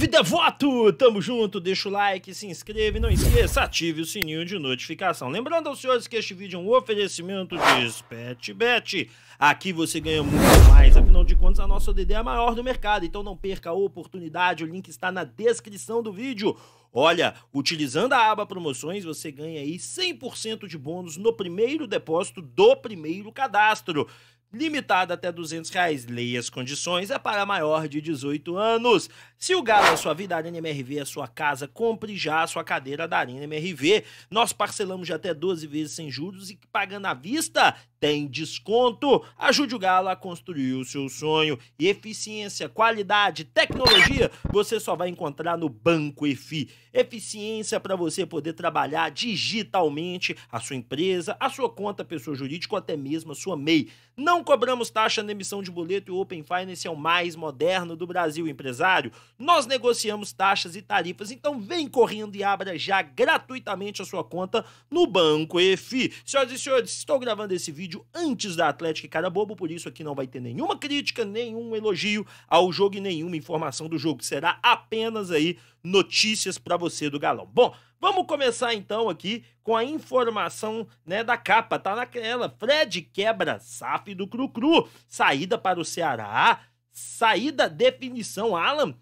Salve devoto! Tamo junto, deixa o like, se inscreva e não esqueça, ative o sininho de notificação. Lembrando aos senhores que este vídeo é um oferecimento de SpetBet. Aqui você ganha muito mais, afinal de contas a nossa DD é a maior do mercado, então não perca a oportunidade, o link está na descrição do vídeo. Olha, utilizando a aba promoções, você ganha aí 100% de bônus no primeiro depósito do primeiro cadastro limitada até 200 reais. Leia as condições, é para maior de 18 anos. Se o Galo é sua vida, a Arena MRV é sua casa, compre já a sua cadeira da Arena MRV. Nós parcelamos de até 12 vezes sem juros e pagando à vista tem desconto. Ajude o Galo a construir o seu sonho. E eficiência, qualidade, tecnologia, você só vai encontrar no Banco EFI. Eficiência para você poder trabalhar digitalmente a sua empresa, a sua conta pessoa jurídica ou até mesmo a sua MEI. Não não cobramos taxa na emissão de boleto e o Open Finance é o mais moderno do Brasil, empresário. Nós negociamos taxas e tarifas, então vem correndo e abra já gratuitamente a sua conta no Banco EFI. Senhoras e senhores, estou gravando esse vídeo antes da Atlética e bobo. por isso aqui não vai ter nenhuma crítica, nenhum elogio ao jogo e nenhuma informação do jogo. Será apenas aí notícias para você do Galão. Bom, Vamos começar então aqui com a informação né, da capa, tá naquela. Fred quebra SAF do Cru-Cru, saída para o Ceará, saída, definição, Alan,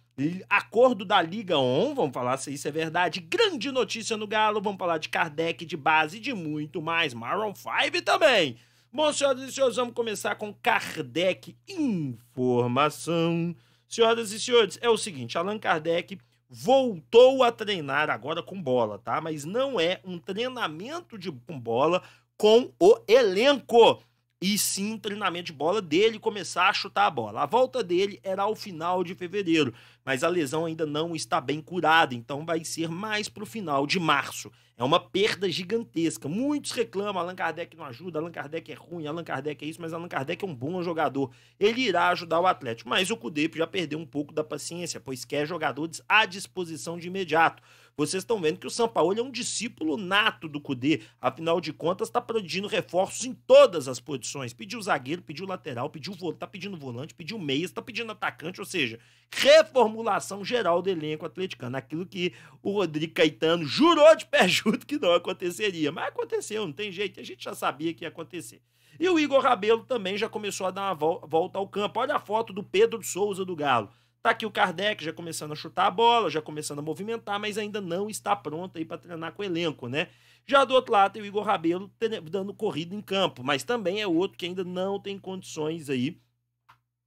acordo da Liga On, vamos falar se isso é verdade, grande notícia no Galo, vamos falar de Kardec, de base, de muito mais, Maroon 5 também. Bom, senhoras e senhores, vamos começar com Kardec Informação. Senhoras e senhores, é o seguinte, Allan Kardec voltou a treinar agora com bola, tá? Mas não é um treinamento de, com bola com o elenco e sim treinamento de bola dele começar a chutar a bola. A volta dele era ao final de fevereiro, mas a lesão ainda não está bem curada, então vai ser mais para o final de março. É uma perda gigantesca. Muitos reclamam, Allan Kardec não ajuda, Allan Kardec é ruim, Allan Kardec é isso, mas Allan Kardec é um bom jogador. Ele irá ajudar o Atlético, mas o Cudep já perdeu um pouco da paciência, pois quer jogadores à disposição de imediato. Vocês estão vendo que o Sampaoli é um discípulo nato do Cudê. Afinal de contas, está pedindo reforços em todas as posições. Pediu zagueiro, pediu lateral, pediu está pedindo volante, pediu meia, está pedindo atacante, ou seja, reformulação geral do elenco atleticano. Aquilo que o Rodrigo Caetano jurou de pé junto que não aconteceria. Mas aconteceu, não tem jeito. A gente já sabia que ia acontecer. E o Igor Rabelo também já começou a dar uma volta ao campo. Olha a foto do Pedro Souza do Galo. Tá aqui o Kardec já começando a chutar a bola, já começando a movimentar, mas ainda não está pronto aí para treinar com o elenco, né? Já do outro lado tem o Igor Rabelo dando corrida em campo, mas também é outro que ainda não tem condições aí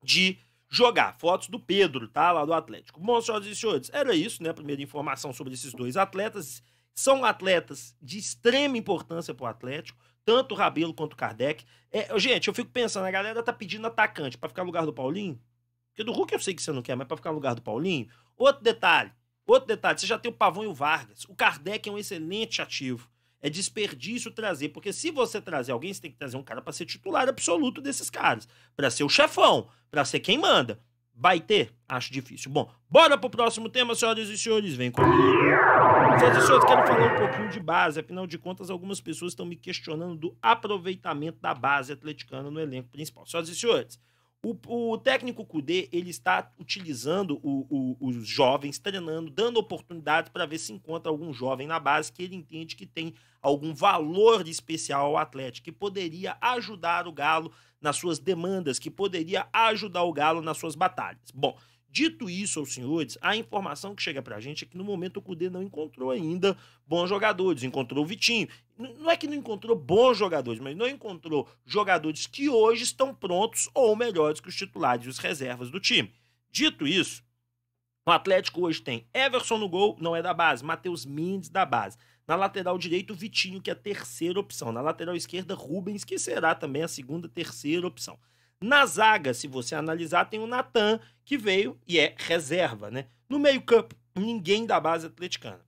de jogar. Fotos do Pedro, tá? Lá do Atlético. Bom, senhoras e senhores, era isso, né? A primeira informação sobre esses dois atletas. São atletas de extrema importância para o Atlético, tanto o Rabelo quanto o Kardec. É, gente, eu fico pensando, a galera tá pedindo atacante para ficar no lugar do Paulinho? Porque do Hulk eu sei que você não quer, mas para ficar no lugar do Paulinho. Outro detalhe, outro detalhe, você já tem o Pavão e o Vargas. O Kardec é um excelente ativo. É desperdício trazer, porque se você trazer alguém, você tem que trazer um cara para ser titular absoluto desses caras, para ser o chefão, para ser quem manda. Vai ter? Acho difícil. Bom, bora pro próximo tema, senhoras e senhores, vem comigo. Senhoras e senhores, quero falar um pouquinho de base, afinal de contas, algumas pessoas estão me questionando do aproveitamento da base atleticana no elenco principal. Senhoras e senhores, o, o técnico Kudê, ele está utilizando o, o, os jovens, treinando, dando oportunidade para ver se encontra algum jovem na base que ele entende que tem algum valor especial ao Atlético, que poderia ajudar o Galo nas suas demandas, que poderia ajudar o Galo nas suas batalhas. Bom, Dito isso aos senhores, a informação que chega para a gente é que no momento o Cudê não encontrou ainda bons jogadores, encontrou o Vitinho. Não é que não encontrou bons jogadores, mas não encontrou jogadores que hoje estão prontos ou melhores que os titulares e os reservas do time. Dito isso, o Atlético hoje tem Everson no gol, não é da base, Matheus Mendes da base. Na lateral direito, Vitinho, que é a terceira opção. Na lateral esquerda, Rubens, que será também a segunda, terceira opção. Na zaga, se você analisar, tem o Natan, que veio e é reserva, né? No meio-campo, ninguém da base atleticana.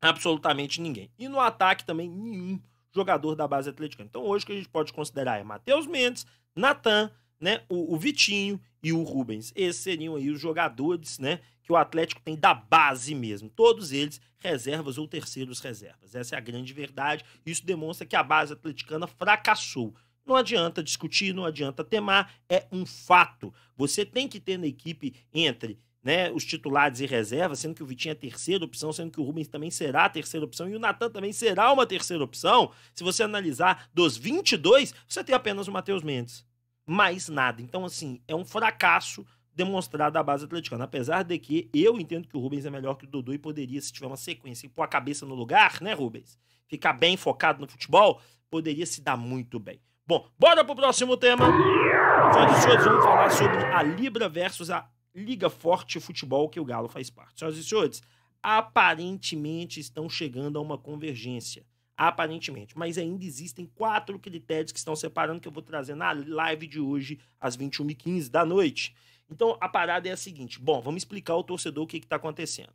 Absolutamente ninguém. E no ataque também, nenhum jogador da base atleticana. Então, hoje o que a gente pode considerar é Matheus Mendes, Natan, né, o, o, Vitinho e o Rubens. Esses seriam aí os jogadores, né, que o Atlético tem da base mesmo. Todos eles reservas ou terceiros reservas. Essa é a grande verdade. Isso demonstra que a base atleticana fracassou. Não adianta discutir, não adianta temar, é um fato. Você tem que ter na equipe entre né, os titulares e reserva, sendo que o Vitinho é a terceira opção, sendo que o Rubens também será a terceira opção e o Natan também será uma terceira opção. Se você analisar dos 22, você tem apenas o Matheus Mendes. Mais nada. Então, assim, é um fracasso demonstrado da base atleticana. Apesar de que eu entendo que o Rubens é melhor que o Dudu e poderia, se tiver uma sequência e pôr a cabeça no lugar, né, Rubens? Ficar bem focado no futebol, poderia se dar muito bem. Bom, bora pro próximo tema. Senhoras e senhores, vamos falar sobre a Libra versus a Liga Forte Futebol que o Galo faz parte. Senhoras e senhores, aparentemente estão chegando a uma convergência. Aparentemente. Mas ainda existem quatro critérios que estão separando que eu vou trazer na live de hoje, às 21h15 da noite. Então, a parada é a seguinte. Bom, vamos explicar ao torcedor o que está acontecendo.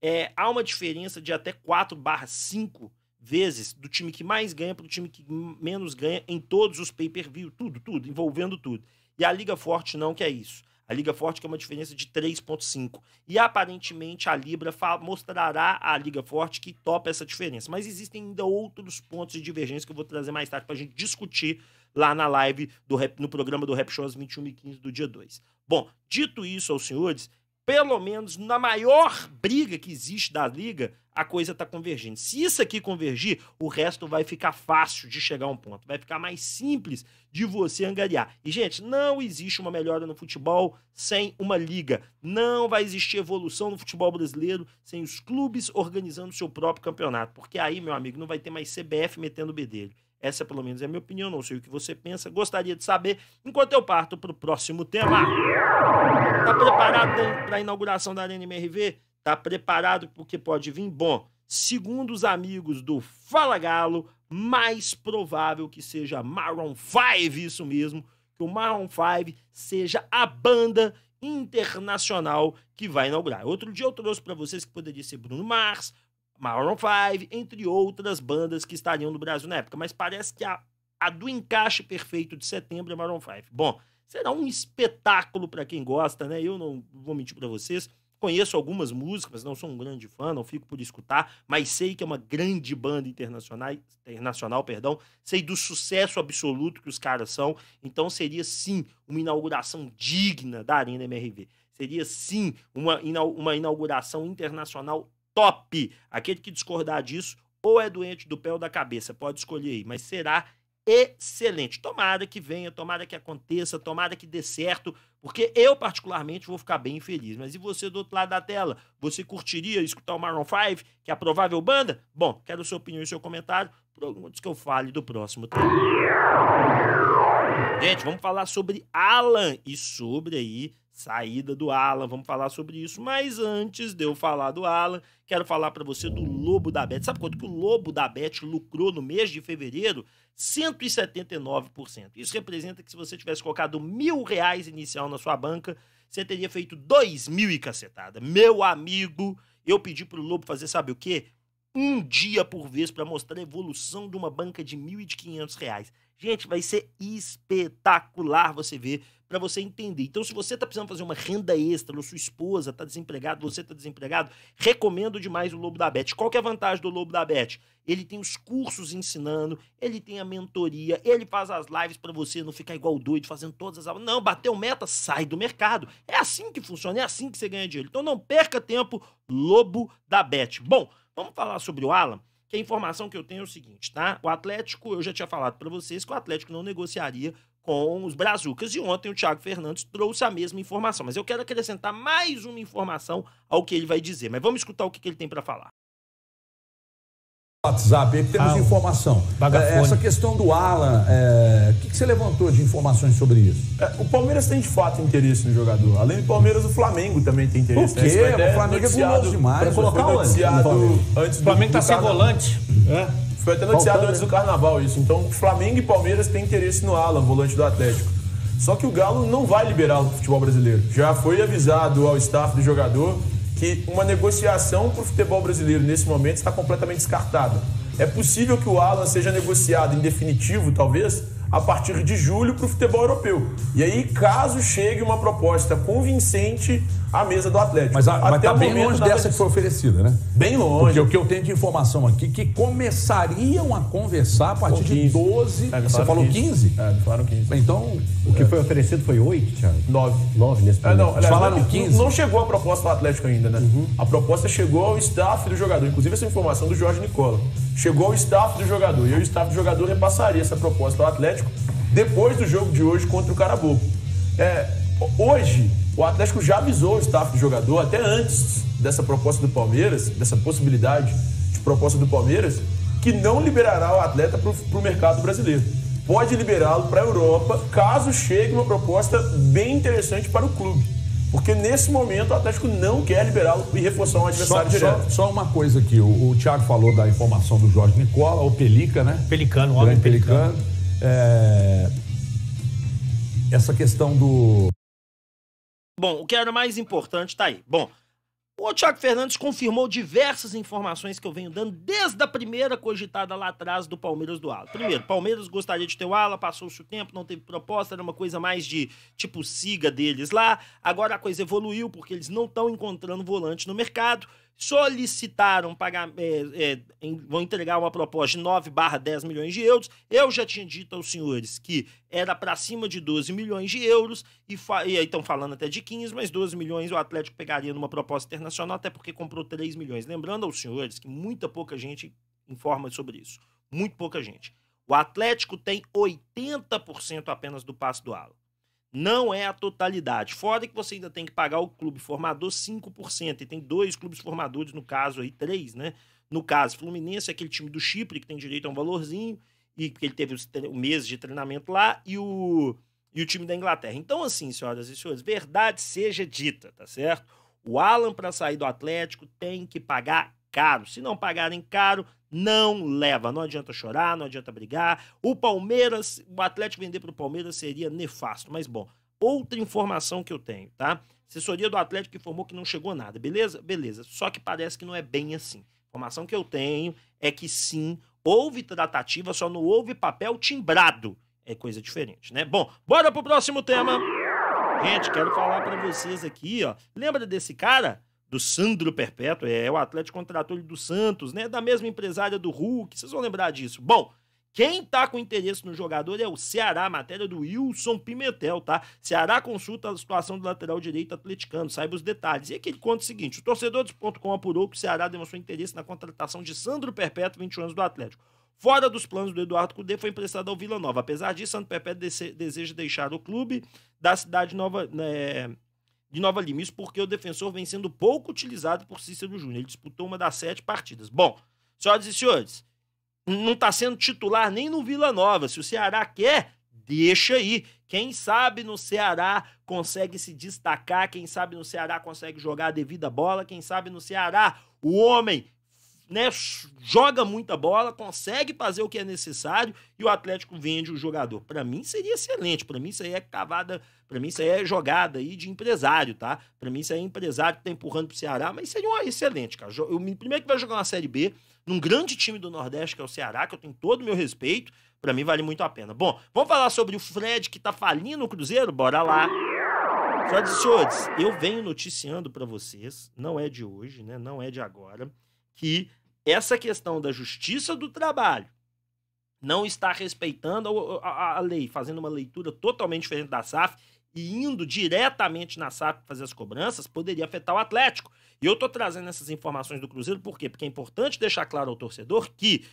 É, há uma diferença de até 4 barra 5 vezes do time que mais ganha para o time que menos ganha em todos os pay-per-view, tudo, tudo, envolvendo tudo. E a Liga Forte não quer é isso. A Liga Forte quer é uma diferença de 3,5. E aparentemente a Libra mostrará à Liga Forte que topa essa diferença. Mas existem ainda outros pontos de divergência que eu vou trazer mais tarde para a gente discutir lá na live do rap, no programa do Rap Show às 21h15 do dia 2. Bom, dito isso aos senhores, pelo menos na maior briga que existe da liga, a coisa está convergindo. Se isso aqui convergir, o resto vai ficar fácil de chegar a um ponto. Vai ficar mais simples de você angariar. E, gente, não existe uma melhora no futebol sem uma liga. Não vai existir evolução no futebol brasileiro sem os clubes organizando o seu próprio campeonato. Porque aí, meu amigo, não vai ter mais CBF metendo o bedelho. Essa, pelo menos, é a minha opinião. Não sei o que você pensa. Gostaria de saber. Enquanto eu parto para o próximo tema. Tá preparado para a inauguração da Arena MRV? Tá preparado porque pode vir bom. Segundo os amigos do Fala Galo, mais provável que seja Maroon 5, isso mesmo, que o Maroon 5 seja a banda internacional que vai inaugurar. Outro dia eu trouxe para vocês que poderia ser Bruno Mars, Maroon 5, entre outras bandas que estariam no Brasil na época. Mas parece que a, a do encaixe perfeito de setembro é Maroon 5. Bom, será um espetáculo para quem gosta, né? Eu não vou mentir para vocês. Conheço algumas músicas, mas não sou um grande fã, não fico por escutar, mas sei que é uma grande banda internacional, internacional, perdão, sei do sucesso absoluto que os caras são, então seria sim uma inauguração digna da Arena MRV. Seria sim uma, uma inauguração internacional top. Aquele é que discordar disso, ou é doente do pé ou da cabeça, pode escolher aí, mas será excelente. Tomada que venha, tomada que aconteça, tomada que dê certo, porque eu, particularmente, vou ficar bem feliz. Mas e você do outro lado da tela? Você curtiria escutar o Maroon 5, que é a provável banda? Bom, quero sua opinião e seu comentário. Perguntas que eu fale do próximo tema. Gente, vamos falar sobre Alan e sobre aí saída do Alan, vamos falar sobre isso. Mas antes de eu falar do Alan, quero falar para você do Lobo da Bet. Sabe quanto que o Lobo da Bet lucrou no mês de fevereiro? 179%. Isso representa que se você tivesse colocado mil reais inicial na sua banca, você teria feito dois mil e cacetada. Meu amigo, eu pedi pro Lobo fazer sabe o quê? um dia por vez para mostrar a evolução de uma banca de R$ 1.500. Gente, vai ser espetacular você ver, para você entender. Então, se você está precisando fazer uma renda extra, ou sua esposa está desempregado, você está desempregado, recomendo demais o Lobo da Bet. Qual é a vantagem do Lobo da Bet? Ele tem os cursos ensinando, ele tem a mentoria, ele faz as lives para você não ficar igual doido fazendo todas as aulas. Não, bateu meta, sai do mercado. É assim que funciona, é assim que você ganha dinheiro. Então, não perca tempo, Lobo da Bet. Bom, Vamos falar sobre o Alan? Que a informação que eu tenho é o seguinte, tá? O Atlético, eu já tinha falado para vocês que o Atlético não negociaria com os Brazucas e ontem o Thiago Fernandes trouxe a mesma informação, mas eu quero acrescentar mais uma informação ao que ele vai dizer. Mas vamos escutar o que, que ele tem para falar. WhatsApp, temos ah, informação. Bagafone. É, essa questão do Alan, é... o que, você levantou de informações sobre isso? É, o Palmeiras tem de fato interesse no jogador. Além do Palmeiras, o Flamengo também tem interesse. Né? O quê? É né? O Flamengo é guloso demais. Pra colocar o Flamengo. Antes do, o Flamengo tá sem volante. É. Foi até noticiado Faltando, antes do Carnaval isso. Então, Flamengo e Palmeiras têm interesse no Alan, volante do Atlético. Só que o Galo não vai liberar o futebol brasileiro. Já foi avisado ao staff do jogador que uma negociação para o futebol brasileiro nesse momento está completamente descartada. É possível que o Alan seja negociado em definitivo, talvez, a partir de julho para o futebol europeu. E aí, caso chegue uma proposta convincente à mesa do Atlético. Mas, a, tá bem longe dessa que foi oferecida, né? Bem longe. Porque o que eu tenho de informação aqui que começariam a conversar a partir de 12. É, você falou 15? 15? É, falaram 15. Então. O que é. foi oferecido foi 8, Thiago? 9. 9 nesse é, não, falaram 15. Não chegou a proposta do Atlético ainda, né? Uhum. A proposta chegou ao staff do jogador, inclusive essa informação do Jorge Nicola. Chegou ao staff do jogador e o staff do jogador repassaria essa proposta ao Atlético depois do jogo de hoje contra o Carabobo. É, hoje, o Atlético já avisou o staff do jogador, até antes dessa proposta do Palmeiras, dessa possibilidade de proposta do Palmeiras, que não liberará o atleta para o mercado brasileiro. Pode liberá-lo para a Europa, caso chegue uma proposta bem interessante para o clube. Porque nesse momento o Atlético não quer liberá-lo e reforçar um adversário só, direto. Só, só, uma coisa aqui, o, o Thiago falou da informação do Jorge Nicola, o Pelica, né? Pelicano, o homem Pelicano. Pelicano. É... Essa questão do. Bom, o que era mais importante está aí. Bom, o Thiago Fernandes confirmou diversas informações que eu venho dando desde a primeira cogitada lá atrás do Palmeiras do Ala. Primeiro, Palmeiras gostaria de ter o Ala, passou-se o tempo, não teve proposta, era uma coisa mais de tipo siga deles lá. Agora a coisa evoluiu porque eles não estão encontrando volante no mercado solicitaram pagar, é, é, vão entregar uma proposta de 9 barra 10 milhões de euros. Eu já tinha dito aos senhores que era para cima de 12 milhões de euros, e, fa e aí estão falando até de 15, mas 12 milhões o Atlético pegaria numa proposta internacional, até porque comprou 3 milhões. Lembrando aos senhores que muita pouca gente informa sobre isso. Muito pouca gente. O Atlético tem 80% apenas do passe do Ala. Não é a totalidade. Fora que você ainda tem que pagar o clube formador 5%. E tem dois clubes formadores, no caso, aí, três, né? No caso, Fluminense é aquele time do Chipre que tem direito a um valorzinho, e que ele teve os meses de treinamento lá, e o, e o time da Inglaterra. Então, assim, senhoras e senhores, verdade seja dita, tá certo? O Alan, para sair do Atlético, tem que pagar caro. Se não pagarem caro, não leva. Não adianta chorar, não adianta brigar. O Palmeiras, o Atlético vender para o Palmeiras seria nefasto, mas bom. Outra informação que eu tenho, tá? Assessoria do Atlético informou que não chegou nada, beleza? Beleza. Só que parece que não é bem assim. A informação que eu tenho é que sim, houve tratativa, só não houve papel timbrado. É coisa diferente, né? Bom, bora pro próximo tema. Gente, quero falar para vocês aqui, ó. Lembra desse cara? do Sandro Perpétuo, é, é, o Atlético contratou ele do Santos, né? Da mesma empresária do Hulk, vocês vão lembrar disso. Bom, quem tá com interesse no jogador é o Ceará, matéria do Wilson Pimentel, tá? Ceará consulta a situação do lateral direito atleticano, saiba os detalhes. E aqui ele conta o seguinte: o torcedor.com apurou que o Ceará demonstrou interesse na contratação de Sandro Perpétuo, 20 anos do Atlético. Fora dos planos do Eduardo Cudê, foi emprestado ao Vila Nova. Apesar disso, Sandro Perpétuo deseja deixar o clube da cidade nova. Né, de Nova Lima. Isso porque o defensor vem sendo pouco utilizado por Cícero Júnior. Ele disputou uma das sete partidas. Bom, senhoras e senhores, não está sendo titular nem no Vila Nova. Se o Ceará quer, deixa aí. Quem sabe no Ceará consegue se destacar, quem sabe no Ceará consegue jogar a devida bola, quem sabe no Ceará o homem né, joga muita bola, consegue fazer o que é necessário e o Atlético vende o jogador. Para mim seria excelente, para mim isso aí é cavada, para mim isso aí é jogada aí de empresário, tá? Para mim isso aí é empresário que tá empurrando pro Ceará, mas seria um excelente, cara. Eu, primeiro que vai jogar uma Série B num grande time do Nordeste que é o Ceará, que eu tenho todo o meu respeito, para mim vale muito a pena. Bom, vamos falar sobre o Fred que tá falindo o Cruzeiro? Bora lá. Senhoras e senhores, eu venho noticiando para vocês, não é de hoje, né? Não é de agora que essa questão da justiça do trabalho não está respeitando a, a, a lei, fazendo uma leitura totalmente diferente da SAF e indo diretamente na SAF fazer as cobranças, poderia afetar o Atlético. E eu estou trazendo essas informações do Cruzeiro por quê? Porque é importante deixar claro ao torcedor que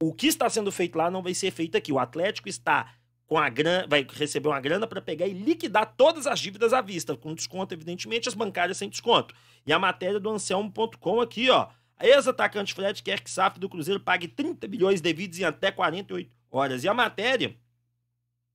o que está sendo feito lá não vai ser feito aqui. O Atlético está com a grana, vai receber uma grana para pegar e liquidar todas as dívidas à vista, com desconto, evidentemente, as bancárias sem desconto. E a matéria do Anselmo.com aqui, ó. Ex-atacante Fred quer que SAF do Cruzeiro pague 30 milhões devidos em até 48 horas. E a matéria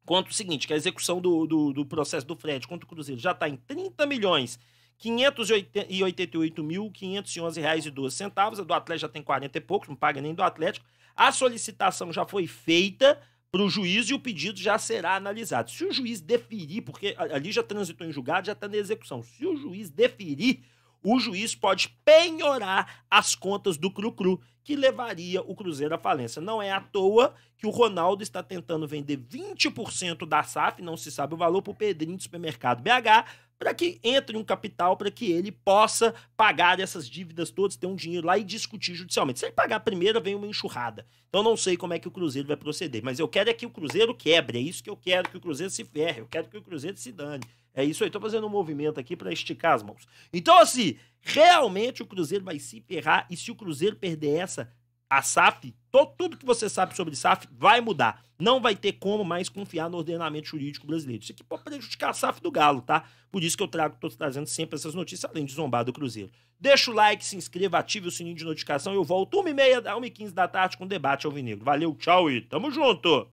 conta o seguinte, que a execução do, do, do processo do Fred contra o Cruzeiro já está em 30 milhões 588.511 reais e 12 centavos. A do Atlético já tem 40 e poucos, não paga nem do Atlético. A solicitação já foi feita para o juiz e o pedido já será analisado. Se o juiz deferir, porque ali já transitou em julgado, já está na execução. Se o juiz deferir o juiz pode penhorar as contas do Cru-Cru, que levaria o Cruzeiro à falência. Não é à toa que o Ronaldo está tentando vender 20% da SAF, não se sabe o valor, para o Pedrinho do supermercado BH, para que entre um capital, para que ele possa pagar essas dívidas todas, ter um dinheiro lá e discutir judicialmente. Se ele pagar a primeira, vem uma enxurrada. Então não sei como é que o Cruzeiro vai proceder, mas eu quero é que o Cruzeiro quebre, é isso que eu quero, que o Cruzeiro se ferre, eu quero que o Cruzeiro se dane. É isso aí, estou fazendo um movimento aqui para esticar as mãos. Então, assim, realmente o Cruzeiro vai se ferrar e se o Cruzeiro perder essa, a SAF, tudo que você sabe sobre SAF vai mudar. Não vai ter como mais confiar no ordenamento jurídico brasileiro. Isso aqui pode prejudicar a SAF do Galo, tá? Por isso que eu trago, tô trazendo sempre essas notícias, além de zombar do Cruzeiro. Deixa o like, se inscreva, ative o sininho de notificação. Eu volto 1h30, 1h15 da tarde com o debate ao Valeu, tchau e tamo junto!